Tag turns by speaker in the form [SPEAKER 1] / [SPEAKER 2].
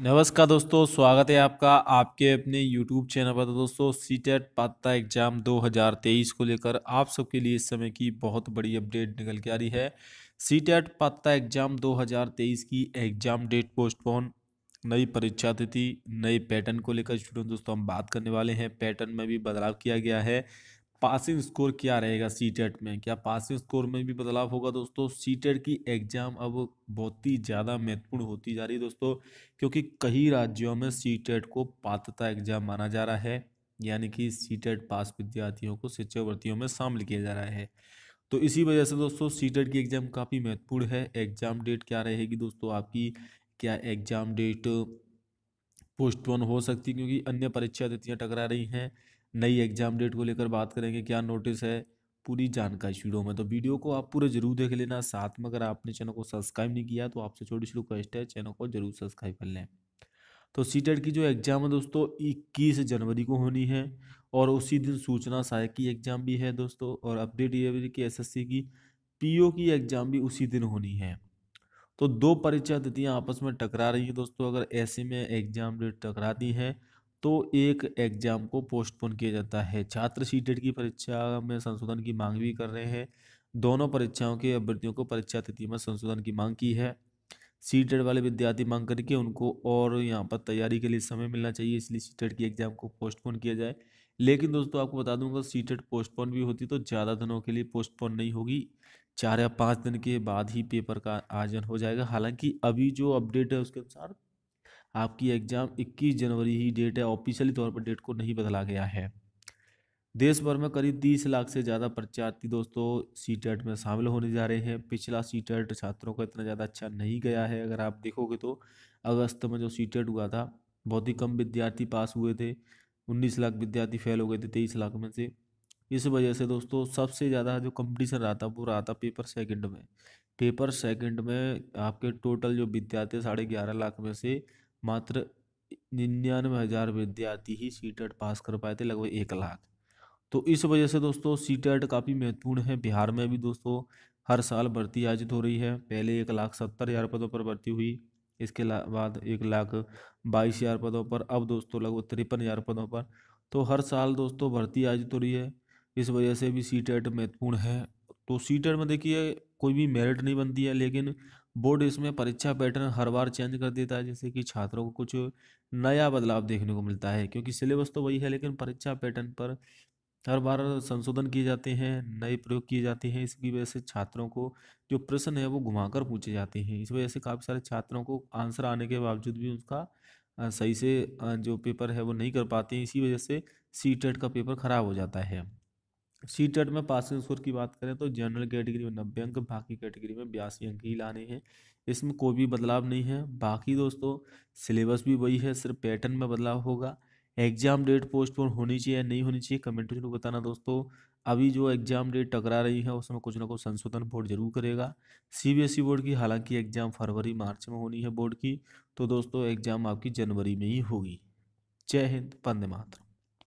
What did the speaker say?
[SPEAKER 1] नमस्कार दोस्तों स्वागत है आपका आपके अपने YouTube चैनल पर तो दोस्तों सी टेट पात्रता एग्जाम 2023 को लेकर आप सबके लिए इस समय की बहुत बड़ी अपडेट निकल के आ रही है सी टेट पात्रता एग्जाम 2023 की एग्जाम डेट पोस्टपोन नई परीक्षा तिथि नए पैटर्न को लेकर स्टूडेंट दोस्तों हम बात करने वाले हैं पैटर्न में भी बदलाव किया गया है पासिंग स्कोर क्या रहेगा सी टेट e में क्या पासिंग स्कोर में भी बदलाव होगा दोस्तों सी टेट e की एग्ज़ाम अब बहुत ही ज़्यादा महत्वपूर्ण होती जा रही है दोस्तों क्योंकि कई राज्यों में सी टेट e को पात्रता एग्जाम माना जा रहा है यानी कि सी पास विद्यार्थियों को शिक्षावर्तियों में शामिल किया जा रहा है तो इसी वजह से दोस्तों सी की एग्ज़ाम काफ़ी महत्वपूर्ण है एग्ज़ाम डेट क्या रहेगी दोस्तों आपकी क्या एग्ज़ाम डेट पोस्टपोन हो सकती है क्योंकि अन्य परीक्षा तिथियाँ टकरा रही हैं नई एग्जाम डेट को लेकर बात करेंगे क्या नोटिस है पूरी जानकारी वीडियो में तो वीडियो को आप पूरे जरूर देख लेना साथ में अगर आपने चैनल को सब्सक्राइब नहीं किया तो आपसे छोटी सी रिक्वेस्ट है चैनल को जरूर सब्सक्राइब कर लें तो सी e की जो एग्ज़ाम है दोस्तों इक्कीस जनवरी को होनी है और उसी दिन सूचना सहायक की एग्ज़ाम भी है दोस्तों और अपडेट ये कि एस की पीओ की एग्ज़ाम भी उसी दिन होनी है तो दो परीक्षा तिथियाँ आपस में टकरा रही है दोस्तों अगर ऐसे में एग्जाम डेट टकराती है तो एक एग्जाम को पोस्टपोन किया जाता है छात्र सी की परीक्षा में संशोधन की मांग भी कर रहे हैं दोनों परीक्षाओं के अभ्यर्थियों को परीक्षा तिथि में संशोधन की मांग की है सी टेट वाले विद्यार्थी मांग करके उनको और यहाँ पर तैयारी के लिए समय मिलना चाहिए इसलिए सी टेट की एग्जाम को पोस्टपोन किया जाए लेकिन दोस्तों आपको बता दूंगा सी टेट पोस्टपोन भी होती तो ज़्यादा दिनों के लिए पोस्टपोन नहीं होगी चार या पाँच दिन के बाद ही पेपर का आयोजन हो जाएगा हालांकि अभी जो अपडेट है उसके अनुसार आपकी एग्ज़ाम 21 जनवरी ही डेट है ऑफिशियली तौर पर डेट को नहीं बदला गया है देश भर में करीब 30 लाख से ज़्यादा परीक्षार्थी दोस्तों सी टेट में शामिल होने जा रहे हैं पिछला सी टेट छात्रों का इतना ज़्यादा अच्छा नहीं गया है अगर आप देखोगे तो अगस्त में जो सी टेट हुआ था बहुत ही कम विद्यार्थी पास हुए थे उन्नीस लाख विद्यार्थी फेल हो गए थे तेईस लाख में से इस वजह से दोस्तों सबसे ज़्यादा जो कंपटीशन रहा था वो रहा था पेपर सेकंड में पेपर सेकंड में आपके टोटल जो विद्यार्थी साढ़े ग्यारह लाख में से मात्र निन्यानवे हज़ार विद्यार्थी ही सी टेट पास कर पाए थे लगभग एक लाख तो इस वजह से दोस्तों सी टेट e काफ़ी महत्वपूर्ण है बिहार में भी दोस्तों हर साल भर्ती आयोजित हो रही है पहले एक लाख सत्तर हज़ार पदों पर भर्ती हुई इसके बाद एक लाख बाईस हज़ार पदों पर अब दोस्तों लगभग तिरपन हज़ार पदों पर तो हर साल दोस्तों भर्ती आयोजित हो रही है इस वजह से भी सी टेट महत्वपूर्ण है तो सी टेट में देखिए कोई भी मेरिट नहीं बनती है लेकिन बोर्ड इसमें परीक्षा पैटर्न हर बार चेंज कर देता है जैसे कि छात्रों को कुछ नया बदलाव देखने को मिलता है क्योंकि सिलेबस तो वही है लेकिन परीक्षा पैटर्न पर हर बार संशोधन किए जाते हैं नए प्रयोग किए जाते हैं इसकी वजह से छात्रों को जो प्रश्न है वो घुमाकर पूछे जाते हैं इस वजह से काफ़ी सारे छात्रों को आंसर आने के बावजूद भी उसका सही से जो पेपर है वो नहीं कर पाते इसी वजह से सी टेट का पेपर ख़राब हो जाता है सी टेट में पासिंग स्कोर की बात करें तो जनरल कैटेगरी में नब्बे अंक बाकी कैटेगरी में बयासी अंक ही लाने हैं इसमें कोई भी बदलाव नहीं है बाकी दोस्तों सिलेबस भी वही है सिर्फ पैटर्न में बदलाव होगा एग्जाम डेट पोस्टपोन होनी चाहिए या नहीं होनी चाहिए कमेंट में बताना दोस्तों अभी जो एग्जाम डेट टकरा रही है उसमें कुछ ना कुछ संशोधन बोर्ड जरूर करेगा सी बोर्ड की हालांकि एग्जाम फरवरी मार्च में होनी है बोर्ड की तो दोस्तों एग्जाम आपकी जनवरी में ही होगी जय हिंद पंद मातरम